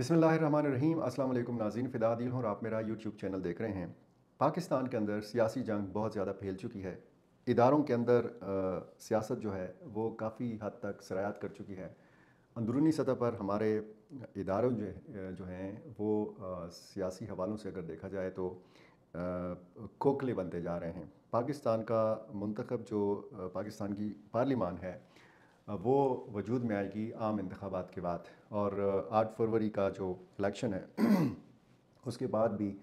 बिसमीम असल नाजीन फ़िदा दिल और आप मेरा यूट्यूब चैनल देख रहे हैं पाकिस्तान के अंदर सियासी जंग बहुत ज़्यादा फैल चुकी है इदारों के अंदर सियासत जो है वो काफ़ी हद तक सरायात कर चुकी है अंदरूनी सतह पर हमारे इदारों जो जो हैं वो सियासी हवालों से अगर देखा जाए तो खोखले बनते जा रहे हैं पाकिस्तान का मंतखब जो पाकिस्तान की पार्लिमान है वो वजूद में आएगी आम इंतबात के बाद और आठ फरवरी का जो इलेक्शन है उसके बाद भी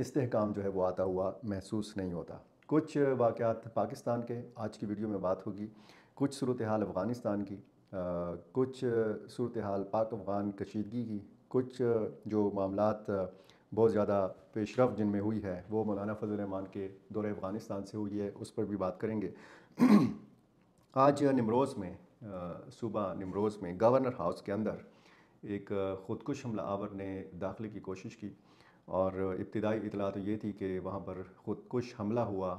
इस्तेकाम जो है वो आता हुआ महसूस नहीं होता कुछ वाक़ात पाकिस्तान के आज की वीडियो में बात होगी कुछ सूरत हाल अफ़गानिस्तान की आ, कुछ सूरत हाल पाक अफ़गान कशीदगी की कुछ जो मामला बहुत ज़्यादा पेशरफ जिनमें हुई है वो मौलाना फजल रहमान के दौरे अफ़गानिस्तान से हुई है उस पर भी बात करेंगे आज निमरोज़ में सुबह निमरोज़ में गवर्नर हाउस के अंदर एक ख़ुदकुश हमला आवर ने दाखिले की कोशिश की और इब्तदाई इतला तो ये थी कि वहाँ पर ख़ुदकुश हमला हुआ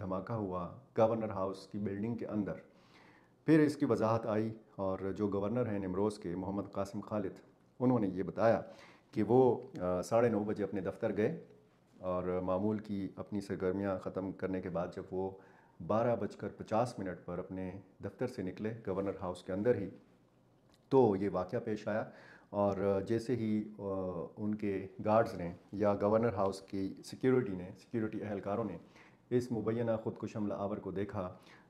धमाका हुआ गवर्नर हाउस की बिल्डिंग के अंदर फिर इसकी वजाहत आई और जो गवर्नर हैं निमरोज़ के मोहम्मद कासिम खालिद उन्होंने ये बताया कि वो साढ़े नौ बजे अपने दफ्तर गए और मामूल की अपनी सरगर्मियाँ ख़त्म करने के बाद जब वो बारह बजकर पचास मिनट पर अपने दफ्तर से निकले गवर्नर हाउस के अंदर ही तो ये वाक़ पेश आया और जैसे ही उनके गार्ड्स ने या गवर्नर हाउस की सिक्योरिटी ने सिक्योरिटी अहलकारों ने इस मुबैना खुदकुश हमला आवर को देखा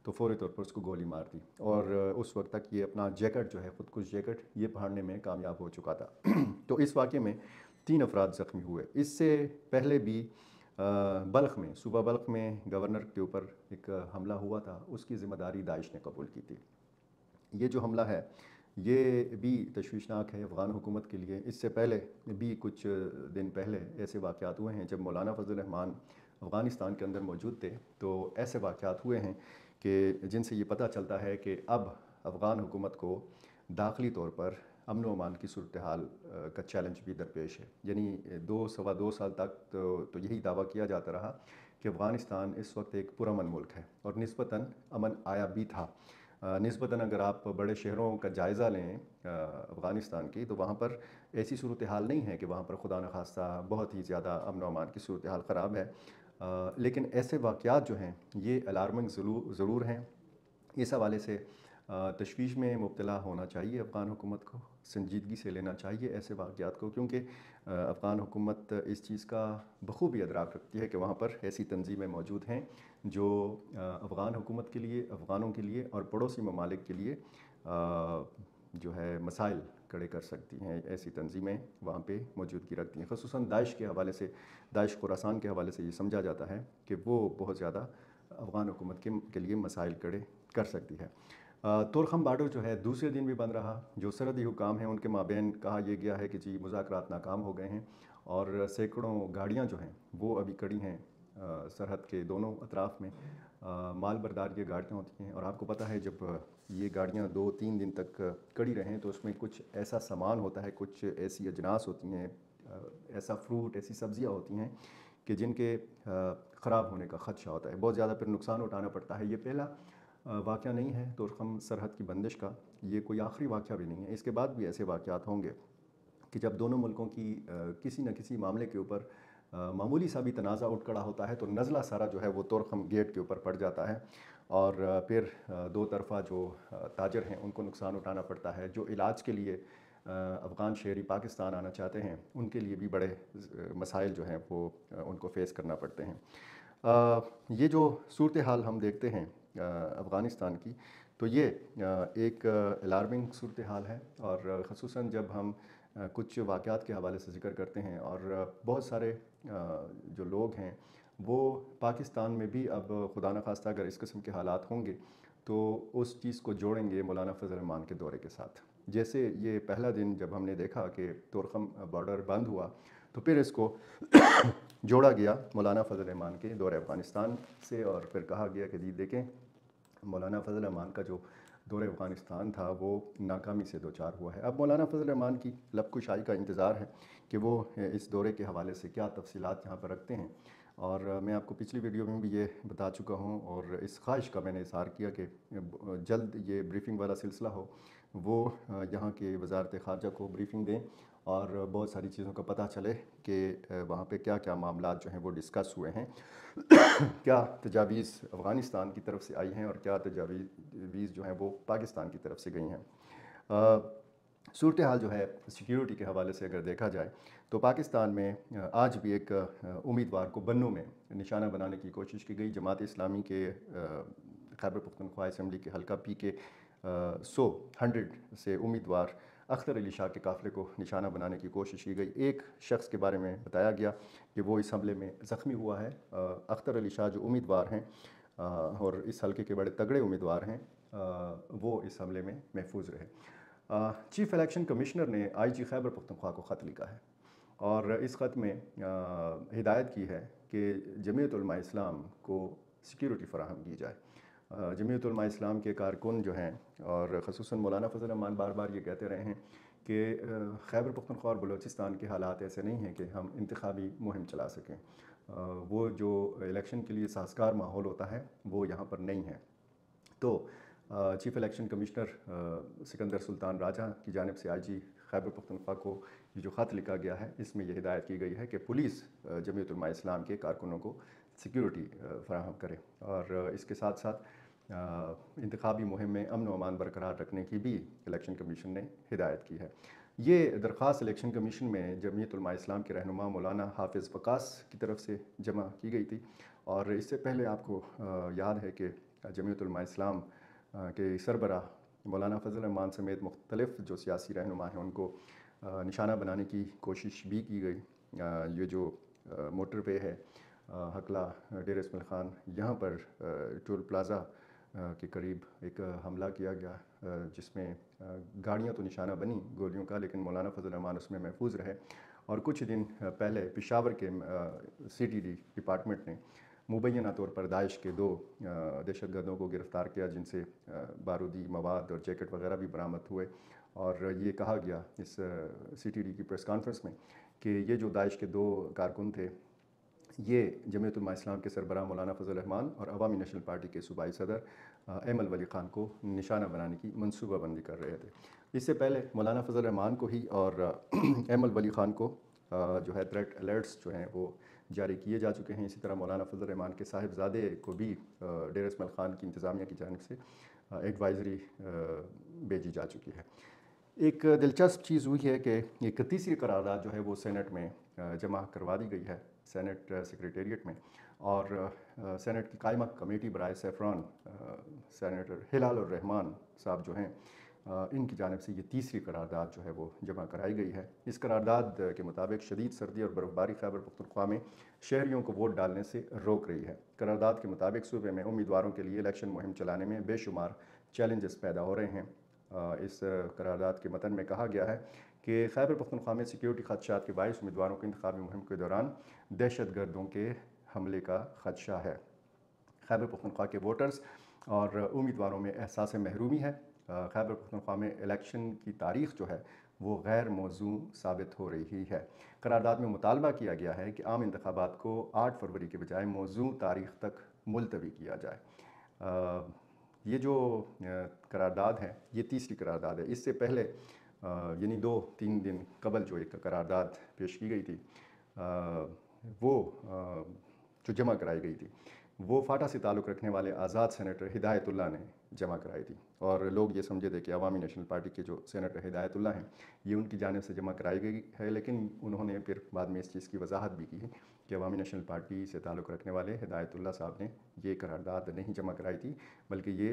तो फौरी तौर पर उसको गोली मार दी और उस वक्त तक ये अपना जैकेट जो है खुदकुश जैकेट ये पहाड़ने में कामयाब हो चुका था तो इस वाक़े में तीन अफराद ज़ख्मी हुए इससे पहले भी बल्ख में सूबा बल्ख में गवर्नर के ऊपर एक हमला हुआ था उसकी ज़िम्मेदारी दाइश ने कबूल की थी ये जो हमला है ये भी तशवीशनाक है अफ़गान हुकूमत के लिए इससे पहले भी कुछ दिन पहले ऐसे वाक़ात हुए हैं जब मौलाना फजल रहमान अफ़गानिस्तान के अंदर मौजूद थे तो ऐसे वाक़ात हुए हैं कि जिनसे ये पता चलता है कि अब अफ़गान हुकूमत को दाखिली तौर पर अमन अमान की सूरत हाल का चैलेंज भी दरपेश है यानी दो सवा दो साल तक तो, तो यही दावा किया जाता रहा कि अफ़गानिस्तान इस वक्त एक पुरमन मुल्क है और नस्बता अमन आया भी था नस्बता अगर आप बड़े शहरों का जायज़ा लें अफ़गानिस्तान की तो वहाँ पर ऐसी सूरत हाल नहीं है कि वहाँ पर खुदा न खास्ता बहुत ही ज़्यादा अमन अमान की सूरत हाल ख़राब है आ, लेकिन ऐसे वाक़ात जो हैं ये अलार्मिंग ज़रूर हैं इस हवाले से तशवीश में मुबतला होना चाहिए अफ़गान हुकूमत को संजीदगी से लेना चाहिए ऐसे वाक़ात को क्योंकि अफ़गान हुकूमत इस चीज़ का बखूबी अदराक रखती है कि वहाँ पर ऐसी तनजीमें मौजूद हैं जो अफ़गान हुकूमत के लिए अफ़गानों के लिए और पड़ोसी ममालिक के लिए जो है मसाइल खड़े कर सकती हैं ऐसी तनजीमें वहाँ पे मौजूदगी रखती हैं खसूस दाइश के हवाले से दाइश खुरासान के हवाले से ये समझा जाता है कि वो बहुत ज़्यादा अफ़गान हुकूमत के, के लिए मसाइल खड़े कर सकती है तोरखम बार्डर जो है दूसरे दिन भी बंद रहा जो सरहदी हुकाम हैं उनके माबेन कहा यह गया है कि जी मुजाकर नाकाम हो गए हैं और सैकड़ों गाड़ियाँ जो हैं वो अभी कड़ी हैं सरहद के दोनों अतराफ़ में माल बरदार की गाड़ियाँ होती हैं और आपको पता है जब ये गाड़ियाँ दो तीन दिन तक कड़ी रहें तो उसमें कुछ ऐसा सामान होता है कुछ ऐसी अजनास होती हैं ऐसा फ्रूट ऐसी सब्ज़ियाँ होती हैं कि जिनके ख़राब होने का ख़दशा होता है बहुत ज़्यादा फिर नुकसान उठाना पड़ता है ये पहला वाक़ नहीं है तुरखम तो सरहद की बंदिश का ये कोई आखिरी वाक़ भी नहीं है इसके बाद भी ऐसे वाक़ होंगे कि जब दोनों मुल्कों की किसी न किसी मामले के ऊपर मामूली सा भी तनाज़ा उठ खड़ा होता है तो नज़ला सारा जो है वो तुरखम गेट के ऊपर पड़ जाता है और फिर दो तरफ़ा जो ताजर हैं उनको नुकसान उठाना पड़ता है जो इलाज के लिए अफ़गान शहरी पाकिस्तान आना चाहते हैं उनके लिए भी बड़े मसाइल जो हैं वो उनको फेस करना पड़ते हैं ये जो सूरत हाल हम देखते हैं अफ़गानिस्तान की तो ये एक अलार्मिंग सूरत हाल है और खसूस जब हम कुछ वाक़ात के हवाले से जिक्र करते हैं और बहुत सारे जो लोग हैं वो पाकिस्तान में भी अब खुदा न खास्ता अगर इस किस्म के हालात होंगे तो उस चीज़ को जोड़ेंगे मौलाना फजल रहमान के दौरे के साथ जैसे ये पहला दिन जब हमने देखा कि तोरखम बॉर्डर बंद हुआ तो फिर इसको जोड़ा गया मौलाना फजल रहमान के दौरे अफ़गानिस्तान से और फिर कहा गया कि जी देखें मौलाना फजल रमान का जो दौर अफ़गानिस्तान था वो नाकामी से दो चार हुआ है अब मौलाना फजल रमान की लबकुशाई का इंतज़ार है कि वो इस दौरे के हवाले से क्या तफसीत यहाँ पर रखते हैं और मैं आपको पिछली वीडियो में भी ये बता चुका हूँ और इस ख्वाहिश का मैंने इजहार किया कि जल्द ये ब्रीफिंग वाला सिलसिला हो वो यहाँ के वजारत ख़ारजा को ब्रीफिंग दें और बहुत सारी चीज़ों का पता चले कि वहाँ पे क्या क्या मामला जो हैं वो डिस्कस हुए हैं क्या तजावीज़ अफ़गानिस्तान की तरफ से आई हैं और क्या तजावीज़ जो हैं वो पाकिस्तान की तरफ से गई हैं सूरत हाल जो है सिक्योरिटी के हवाले से अगर देखा जाए तो पाकिस्तान में आज भी एक उम्मीदवार को बन्नों में निशाना बनाने की कोशिश की गई जमात इस्लामी के खैबर पुख्तनख्वा इसम्बली के हल्का पी के सौ हंड्रेड से उम्मीदवार अख्तर अली शाह के काफ़िले को निशाना बनाने की कोशिश की गई एक शख्स के बारे में बताया गया कि वो इस हमले में ज़ख्मी हुआ है अख्तर अली शाह जो उम्मीदवार हैं और इस हल्के के बड़े तगड़े उम्मीदवार हैं वो इस हमले में महफूज रहे चीफ़ इलेक्शन कमिश्नर ने आई जी खैबर पख्तनख्वा को ख़त लिखा है और इस ख़त में हिदायत की है कि जमीयत इस्लाम को सिक्योरिटी फराहम की जाए जमयतलमा इस्लाम के कारकुन जो हैं और खसूस मौलाना फजल रमान बार बार ये कहते रहे हैं कि खैबर पख्तनख्वा और बलोचिस्तान के हालात ऐसे नहीं हैं कि हम इंतबी मुहिम चला सकें वो जो इलेक्शन के लिए साजगार माहौल होता है वो यहाँ पर नहीं है तो chief election commissioner Sikandar Sultan Raja की जानब से आज ही खैबर पख्तनख्वा को ये जो ख़त लिखा गया है इसमें यह हिदायत की गई है कि पुलिस जमीयतलमा इस्लाम के कारकुनों को सिक्योरिटी फराहम करें और इसके साथ साथ इंतबी मुहिम में अमन अमान बरकरार रखने की भी इलेक्शन कमीशन ने हिदायत की है ये दरख्वास्त इलेक्शन कमीशन में जमीयतलमा इस्लाम के रहनुमा मौलाना हाफिज़ बकास की तरफ से जमा की गई थी और इससे पहले आपको याद है कि जमीयतलमा इस्लाम के सरबरा मौलाना फजल रहमान समेत मुख्तलिफ जो सियासी रहनुमा हैं उनको निशाना बनाने की कोशिश भी की गई ये जो मोटर वे है हकला डेर इसमिल ख़ान यहाँ पर टोल प्लाज़ा के करीब एक हमला किया गया जिसमें गाड़ियाँ तो निशाना बनी गोलियों का लेकिन मौलाना फजल रमान उसमें महफूज रहे और कुछ दिन पहले पिशावर के डी डिपार्टमेंट ने मुबैना तौर पर दाइश के दो दहशत गर्दों को गिरफ़्तार किया जिनसे बारूदी मवाद और जैकेट वगैरह भी बरामद हुए और ये कहा गया इस डी की प्रेस कॉन्फ्रेंस में कि ये जो दाइश के दो कारकुन थे ये जमयतमा इस्लाम के सरबरा मौलाना फजल रहमान और अवामी नेशनल पार्टी के सूबाई सदर अहमद वली ख़ान को निशाना बनाने की मनसूबाबंदी कर रहे थे इससे पहले मौलाना फजल रहमान को ही और अहमद वली ख़ान को जो है थ्रेट अलर्ट्स जो हैं वो जारी किए जा चुके हैं इसी तरह मौलाना फजल रहमान के साहिबजादे को भी डेर इसमल ख़ान की इंतज़ामिया की जानब से एडवाइज़री भेजी जा चुकी है एक दिलचस्प चीज़ हुई है कि एक तीसरी करारदादा जो है वो सेनेट में जमा करवा दी गई है सेनेट सेक्रेटेरिएट uh, में और सेनेट uh, uh, की कायमा कमेटी बरए सैफरान सेनेटर हिलाल और रहमान साहब जो हैं इनकी जानब से ये तीसरी करारदाद जो है वो जमा कराई गई है इस करारदाद के मुताबिक शदीद सर्दी और बर्फबारी खैबर पख्तनख्वा में शहरीों को वोट डालने से रोक रही है करारदाद के मुताबिक सूबे में उम्मीदवारों के लिए इलेक्शन मुहिम चलाने में बेशुमार चैलेंजेस पैदा हो रहे हैं इस करारदाद के मतन में कहा गया है कि खैबर पखनखा में सिक्योरिटी खदशात के बायस उम्मीदवारों के इंतबी मुहिम के दौरान दहशत गर्दों के हमले का खदशा है खैबर पखनखा के वोटर्स और उम्मीदवारों में एहसास महरूमी है खैबर पखनखा में इलेक्शन की तारीख जो है वो गैर मौजू साबित हो रही है करारदाद में मुतालबा किया गया है कि आम इंतबात को आठ फरवरी के बजाय मौजू तारीख तक मुलतवी किया जाए आ, ये जो करारदाद है ये तीसरी करारदाद है इससे पहले यानी दो तीन दिन कबल जो एक करारदाद पेश की गई थी वो जो जमा कराई गई थी वो फाटा से ताल्लुक़ रखने वाले आज़ाद सेनेटर हिदायतुल्ला ने जमा कराई थी और लोग ये समझे थे कि अवामी नेशनल पार्टी के जो सेनेटर हिदायतुल्ला हैं ये उनकी जानब से जमा कराई गई है लेकिन उन्होंने फिर बाद में इस चीज़ की वजाहत भी की है कि अवामी नेशनल पार्टी से ताल्लुक़ रखने वाले हिदायतुल्ला साहब ने ये करारदाद नहीं जमा कराई थी बल्कि ये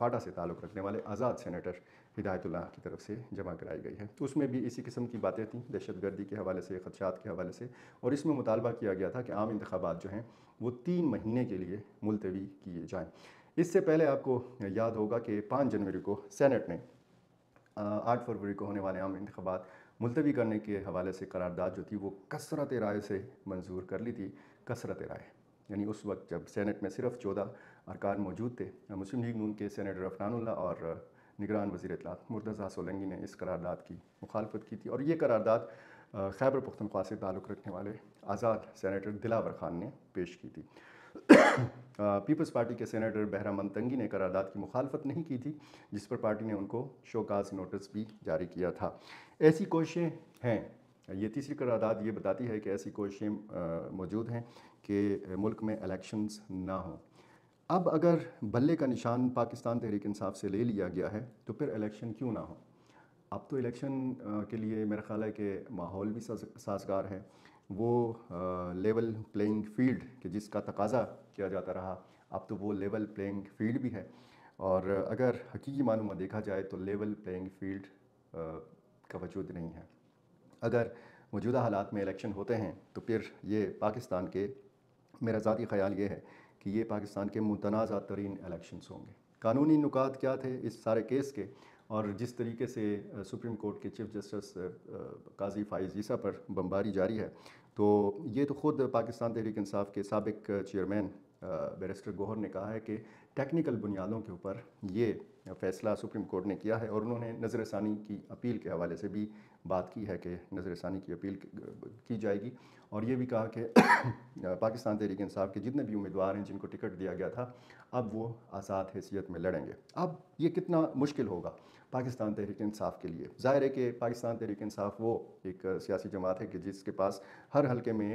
फाटा से ताल्लुक़ रखने वाले आज़ाद सेनेटर हिदायतुल्ला की तरफ से जमा कराई गई है तो उसमें भी इसी किस्म की बातें थी दहशत गर्दी के हवाले से खदशात के हवाले से और इसमें मुतालबा किया गया था कि आम इंतबात जो हैं वो तीन महीने के लिए मुलतवी किए जाएँ इससे पहले आपको याद होगा कि पाँच जनवरी को सैनट ने आठ फरवरी को होने वाले आम इंतबात मुलतवी करने के हवाले से करारदाद जो थी वो कसरत राय से मंजूर कर ली थी कसरत राय यानी उस वक्त जब सैनट में सिर्फ चौदह अरकान मौजूद थे मुस्लिम लीग नून के सैनटर अफरानुल्ला और निगरान वजी अतलात मुर्तज़ा सोलंगी ने इस करारदाद की मुखालफत की थी और ये करारदाद खैबर पुख्तनख्वा से ताल्लुक़ रखने वाले आज़ाद सैनेटर दिलावर खान ने पेश की थी पीपल्स पार्टी के बहरा मन तंगी ने करारदाद की मुखालफत नहीं की थी जिस पर पार्टी ने उनको शोकाज नोटिस भी जारी किया था ऐसी कोशिशें हैं ये तीसरी करारदाद ये बताती है कि ऐसी कोशिशें मौजूद हैं कि मुल्क में इलेक्शंस ना हों अब अगर बल्ले का निशान पाकिस्तान तहरीक इंसाफ से ले लिया गया है तो फिर इलेक्शन क्यों ना हो अब तो इलेक्शन के लिए मेरा ख्याल है कि माहौल भी साजगार है वो लेवल प्लेइंग फील्ड के जिसका तकाजा किया जाता रहा अब तो वो लेवल प्लेइंग फील्ड भी है और अगर हकीकी मालूम देखा जाए तो लेवल प्लेइंग फील्ड का वजूद नहीं है अगर मौजूदा हालात में इलेक्शन होते हैं तो फिर ये पाकिस्तान के मेरा ज़ाती ख्याल ये है कि ये पाकिस्तान के मुतनाज़ा तरीन एलेक्शन होंगे कानूनी नुकात क्या थे इस सारे केस के और जिस तरीके से सुप्रीम कोर्ट के चीफ जस्टिस काजी फाइज ईसा पर बमबारी जारी है तो ये तो ख़ुद पाकिस्तान तहरीक इंसाफ के सबक चेयरमैन बैरिस्टर गोहर ने कहा है कि टेक्निकल बुनियादों के ऊपर ये फैसला सुप्रीम कोर्ट ने किया है और उन्होंने नज़र षानी की अपील के हवाले से भी बात की है कि नज़र षानी की अपील की जाएगी और ये भी कहा कि पाकिस्तान तहरीक इंसाफ के जितने भी उम्मीदवार हैं जिनको टिकट दिया गया था अब वो आज़ाद हैसियत में लड़ेंगे अब ये कितना मुश्किल होगा पाकिस्तान तहरीक इंसाफ के लिए ज़ाहिर है कि पाकिस्तान तहरीक इंसाफ वो एक सियासी जमात है कि जिसके पास हर हल्के में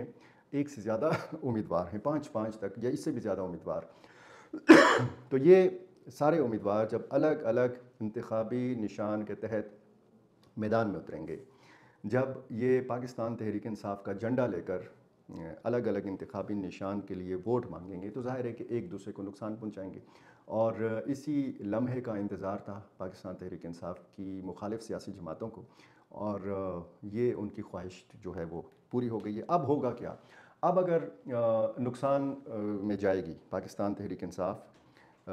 एक से ज़्यादा उम्मीदवार हैं पाँच पाँच तक या इससे भी ज़्यादा उम्मीदवार तो ये सारे उम्मीदवार जब अलग अलग इंतबी निशान के तहत मैदान में उतरेंगे जब ये पाकिस्तान तहरीक इसाफ का झंडा लेकर अलग अलग इंतबी निशान के लिए वोट मांगेंगे तो जाहिर है कि एक दूसरे को नुकसान पहुँचाएँगे और इसी लम्हे का इंतज़ार था पाकिस्तान तहरीक इसाफ़ की मुखालिफ सियासी जमातों को और ये उनकी ख्वाहिश जो है वो पूरी हो गई है अब होगा क्या अब अगर नुकसान में जाएगी पाकिस्तान तहरीक इसाफ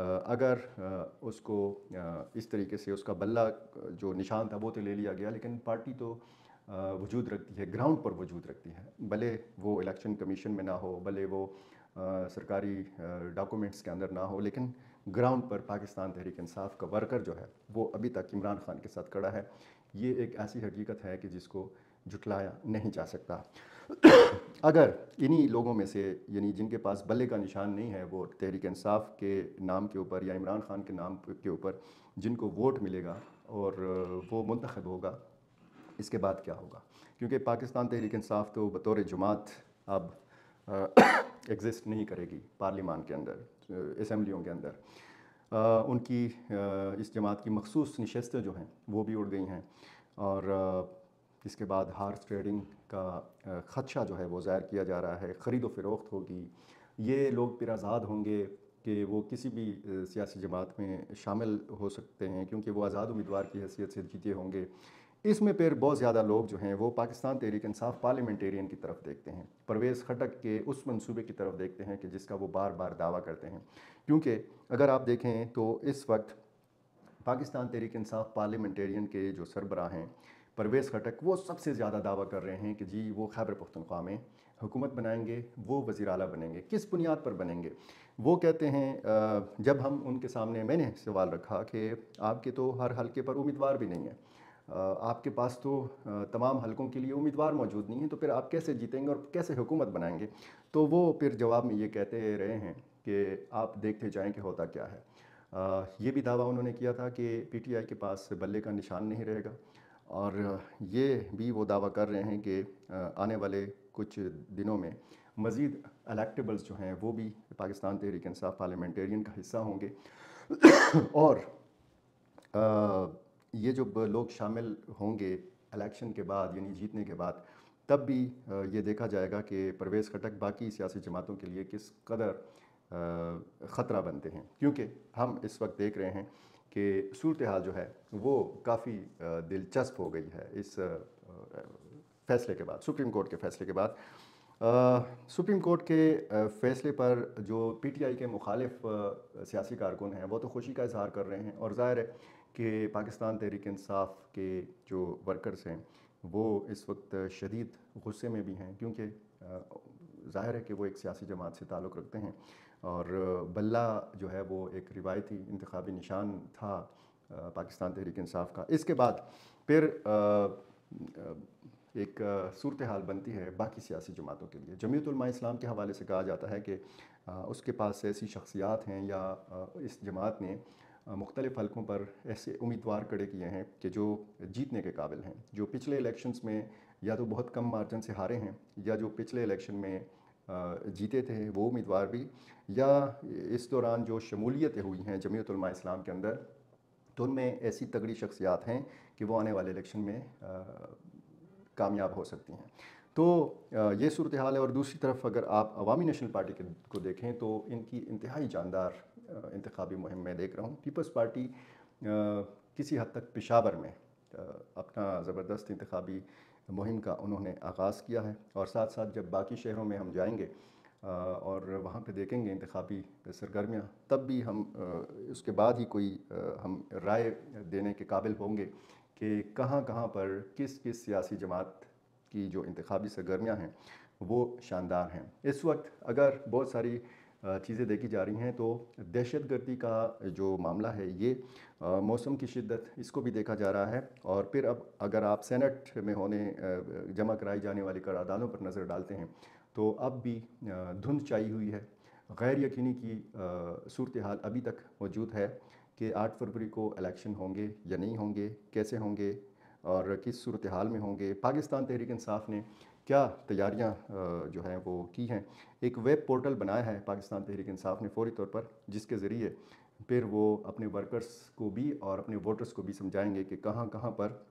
अगर उसको इस तरीके से उसका बल्ला जो निशान था वो तो ले लिया गया लेकिन पार्टी तो वजूद रखती है ग्राउंड पर वजूद रखती है भले वो इलेक्शन कमीशन में ना हो भले वो सरकारी डॉक्यूमेंट्स के अंदर ना हो लेकिन ग्राउंड पर पाकिस्तान तहरीक इंसाफ का वर्कर जो है वो अभी तक इमरान खान के साथ खड़ा है ये एक ऐसी हकीकत है कि जिसको जुटलाया नहीं जा सकता अगर इन्हीं लोगों में से यानी जिनके पास बल्ले का निशान नहीं है वो तहरीक इंसाफ के नाम के ऊपर या इमरान खान के नाम के ऊपर जिनको वोट मिलेगा और वो मंतखब होगा इसके बाद क्या होगा क्योंकि पाकिस्तान तहरीक इंसाफ तो बतौर जमात अब एग्जिस्ट नहीं करेगी पार्लियामान के अंदर इसम्बलियों के अंदर आ, उनकी आ, इस जमात की मखसूस नशस्तें जो हैं वो भी उड़ गई हैं और आ, जिसके बाद हार्स ट्रेडिंग का ख़दशा जो है वो ज़ाहिर किया जा रहा है ख़रीदो फ़रोख्त होगी ये लोग फिर आज़ाद होंगे कि वो किसी भी सियासी जमात में शामिल हो सकते हैं क्योंकि वो आज़ाद उम्मीदवार की हैसियत से जीते होंगे इसमें फिर बहुत ज़्यादा लोग जो हैं वो पाकिस्तान तहरीक इंसाफ पार्लियामेंटेरियन की तरफ देखते हैं परवेज़ खटक के उस मंसूबे की तरफ देखते हैं कि जिसका वो बार बार दावा करते हैं क्योंकि अगर आप देखें तो इस वक्त पाकिस्तान तहरीक इंसाफ पार्लियामेंटेरियन के जो सरबरा हैं परवेज़ खटक वो सबसे ज़्यादा दावा कर रहे हैं कि जी वो खैबर पख्तनख्वा में हुकूमत बनाएंगे वो वज़ी अला बनेंगे किस बुनियाद पर बनेंगे वो कहते हैं जब हम उनके सामने मैंने सवाल रखा कि आपके तो हर हलके पर उम्मीदवार भी नहीं है आपके पास तो तमाम हलकों के लिए उम्मीदवार मौजूद नहीं है तो फिर आप कैसे जीतेंगे और कैसे हुकूमत बनाएंगे तो वो फिर जवाब में ये कहते रहे हैं कि आप देखते जाएँ कि होता क्या है ये भी दावा उन्होंने किया था कि पीटीआई के पास बल्ले का निशान नहीं रहेगा और ये भी वो दावा कर रहे हैं कि आने वाले कुछ दिनों में मज़ीद अलेक्टेबल्स जो हैं वो भी पाकिस्तान तहरीक इंसाफ पार्लियामेंटेरियन का हिस्सा होंगे और आ, ये जो लोग शामिल होंगे इलेक्शन के बाद यानी जीतने के बाद तब भी ये देखा जाएगा कि परवेज़ खटक बाकी सियासी जमातों के लिए किस कदर ख़तरा बनते हैं क्योंकि हम इस वक्त देख रहे हैं कि सूरत हाल जो है वो काफ़ी दिलचस्प हो गई है इस फैसले के बाद सुप्रीम कोर्ट के फैसले के बाद सुप्रीम कोर्ट के फैसले पर जो पीटीआई के मुखालिफ सियासी कारकुन हैं वो तो खुशी का इजहार कर रहे हैं और ज़ाहिर है कि पाकिस्तान तहरीक इंसाफ के जो वर्कर्स हैं वो इस वक्त शदीद गुस्से में भी हैं क्योंकि जाहिर है कि वो एक सियासी जमात से ताल्लुक़ रखते हैं और बल्ला जो है वो एक रिवायती इंतबी निशान था पाकिस्तान तहरीक इंसाफ का इसके बाद फिर एक सूरत हाल बनती है बाकी सियासी जमातों के लिए जमीयतलमा इस्लाम के हवाले से कहा जाता है कि उसके पास ऐसी शख्सियात हैं या इस जमात ने मुख्तलिफ़ हलकों पर ऐसे उम्मीदवार खड़े किए हैं कि जो जीतने के काबिल हैं जो पिछले इलेक्शंस में या तो बहुत कम मार्जिन से हारे हैं या जो पिछले इलेक्शन में जीते थे वो उम्मीदवार भी या इस दौरान जो शमूलियतें हुई हैं जमीयतलमा इस्लाम के अंदर तो उनमें ऐसी तगड़ी शख्सियात हैं कि वो आने वाले इलेक्शन में कामयाब हो सकती हैं तो ये सूरत हाल है और दूसरी तरफ अगर आप अवामी नेशनल पार्टी के को देखें तो इनकी इंतहाई जानदार इंतबी मुहिम मैं देख रहा हूँ पीपल्स पार्टी किसी हद तक पेशावर में अपना ज़बरदस्त इंतबी मुहिम का उन्होंने आगाज़ किया है और साथ साथ जब बाकी शहरों में हम जाएंगे और वहाँ पे देखेंगे इंतबी सरगर्मियाँ तब भी हम उसके बाद ही कोई हम राय देने के काबिल होंगे कि कहाँ कहाँ पर किस किस सियासी जमात की जो इंतबी सरगर्मियाँ हैं वो शानदार हैं इस वक्त अगर बहुत सारी चीज़ें देखी जा रही हैं तो दहशत गर्दी का जो मामला है ये मौसम की शिद्दत इसको भी देखा जा रहा है और फिर अब अगर आप सेनेट में होने जमा कराई जाने वाली करारदादों पर नज़र डालते हैं तो अब भी धुंध चाई हुई है गैर यकीनी की सूरत हाल अभी तक मौजूद है कि आठ फरवरी को इलेक्शन होंगे या नहीं होंगे कैसे होंगे और किस सूरत हाल में होंगे पाकिस्तान तहरीक इंसाफ ने क्या तैयारियां जो हैं वो की हैं एक वेब पोर्टल बनाया है पाकिस्तान तहरीक इंसाफ ने फौरी तौर पर जिसके ज़रिए फिर वो अपने वर्कर्स को भी और अपने वोटर्स को भी समझाएंगे कि कहाँ कहाँ पर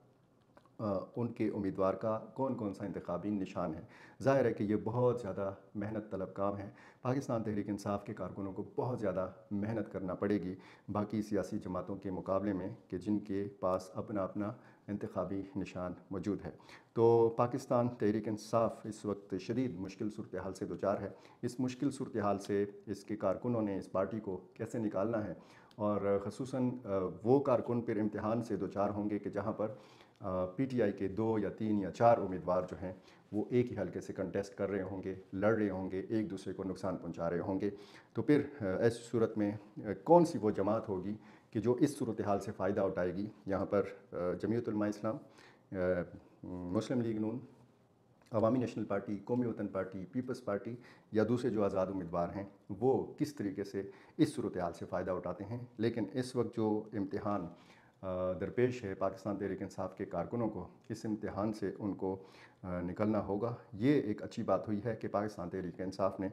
उनके उम्मीदवार का कौन कौन सा इंतबी निशान है ज़ाहिर है कि ये बहुत ज़्यादा मेहनत तलब काम है पाकिस्तान तहरीक इंसाफ के कारकुनों को बहुत ज़्यादा मेहनत करना पड़ेगी बाकी सियासी जमातों के मुकाबले में कि जिनके पास अपना अपना इंतबी निशान मौजूद है तो पाकिस्तान तहरीक इंसाफ इस वक्त शदीद मुश्किल सूरत हाल से दो चार है इस मुश्किल सूरत हाल से इसके कारकुनों ने इस पार्टी को कैसे निकालना है और खसूस वो कारकुन फिर इम्तहान से दो चार होंगे कि जहाँ पर पी टी आई के दो या तीन या चार उम्मीदवार जो हैं वो एक ही हल्के से कंटेस्ट कर रहे होंगे लड़ रहे होंगे एक दूसरे को नुकसान पहुँचा रहे होंगे तो फिर ऐसी सूरत में कौन सी वो जमात होगी कि जो इस सूरत हाल से फ़ायदा उठाएगी यहाँ पर Jamiat Ulema Islam Muslim League Noon Awami National Party Qaumi Watan party peoples party या दूसरे जो आज़ाद उम्मीदवार हैं वो किस तरीके से इस सूरत हाल से फ़ायदा उठाते हैं लेकिन इस वक्त जो इम्तहान दरपेश है पाकिस्तान तहरीक इंसाफ के कारकुनों को इस इम्तहान से उनको निकलना होगा ये एक अच्छी बात हुई है कि पाकिस्तान तहरीक इंसाफ ने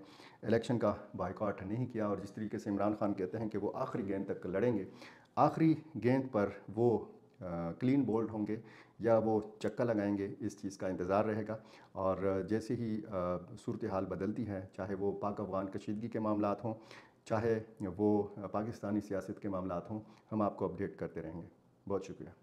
इलेक्शन का बाइकआउट नहीं किया और जिस तरीके से इमरान खान कहते हैं कि वो आखिरी गेंद तक लड़ेंगे आखिरी गेंद पर वो क्लीन बोल्ड होंगे या वो चक्का लगाएंगे इस चीज़ का इंतज़ार रहेगा और जैसे ही सूरत हाल बदलती है चाहे वो पाक अफ़गान कशीदगी के मामला हों चाहे वो पाकिस्तानी सियासत के मामला हों हम आपको अपडेट करते रहेंगे बहुत शुक्रिया